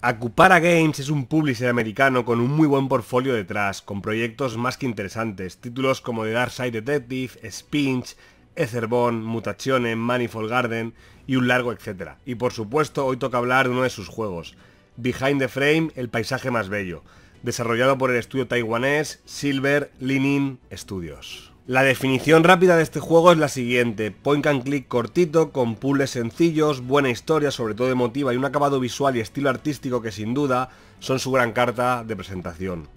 Acupara Games es un publisher americano con un muy buen portfolio detrás, con proyectos más que interesantes, títulos como The Dark Side Detective, Spinch, Etherbone, Mutazione, Manifold Garden y un largo etcétera. Y por supuesto, hoy toca hablar de uno de sus juegos, Behind the Frame, el paisaje más bello, desarrollado por el estudio taiwanés Silver Linin Studios. La definición rápida de este juego es la siguiente, point and click cortito, con puzzles sencillos, buena historia, sobre todo emotiva y un acabado visual y estilo artístico que sin duda son su gran carta de presentación.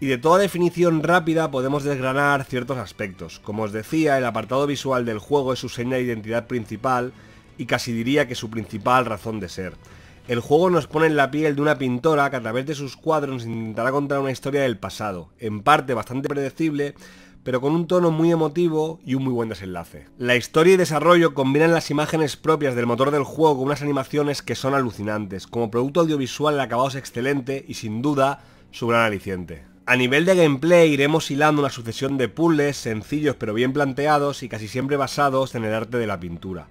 Y de toda definición rápida podemos desgranar ciertos aspectos. Como os decía, el apartado visual del juego es su seña de identidad principal y casi diría que su principal razón de ser. El juego nos pone en la piel de una pintora que a través de sus cuadros intentará contar una historia del pasado, en parte bastante predecible, pero con un tono muy emotivo y un muy buen desenlace. La historia y desarrollo combinan las imágenes propias del motor del juego con unas animaciones que son alucinantes, como producto audiovisual el acabado es excelente y sin duda su gran aliciente. A nivel de gameplay iremos hilando una sucesión de puzzles sencillos pero bien planteados y casi siempre basados en el arte de la pintura.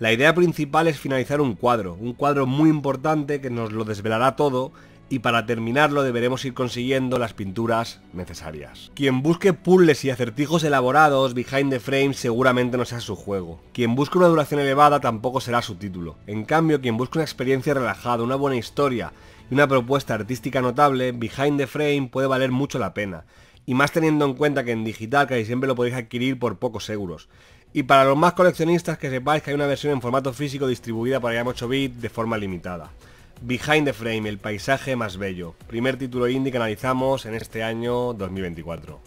La idea principal es finalizar un cuadro, un cuadro muy importante que nos lo desvelará todo y para terminarlo deberemos ir consiguiendo las pinturas necesarias. Quien busque puzzles y acertijos elaborados behind the frame seguramente no sea su juego. Quien busque una duración elevada tampoco será su título. En cambio, quien busque una experiencia relajada, una buena historia y una propuesta artística notable, behind the frame puede valer mucho la pena. Y más teniendo en cuenta que en digital casi siempre lo podéis adquirir por pocos euros. Y para los más coleccionistas que sepáis que hay una versión en formato físico distribuida por ya 8 bit de forma limitada. Behind the Frame, el paisaje más bello. Primer título indie que analizamos en este año 2024.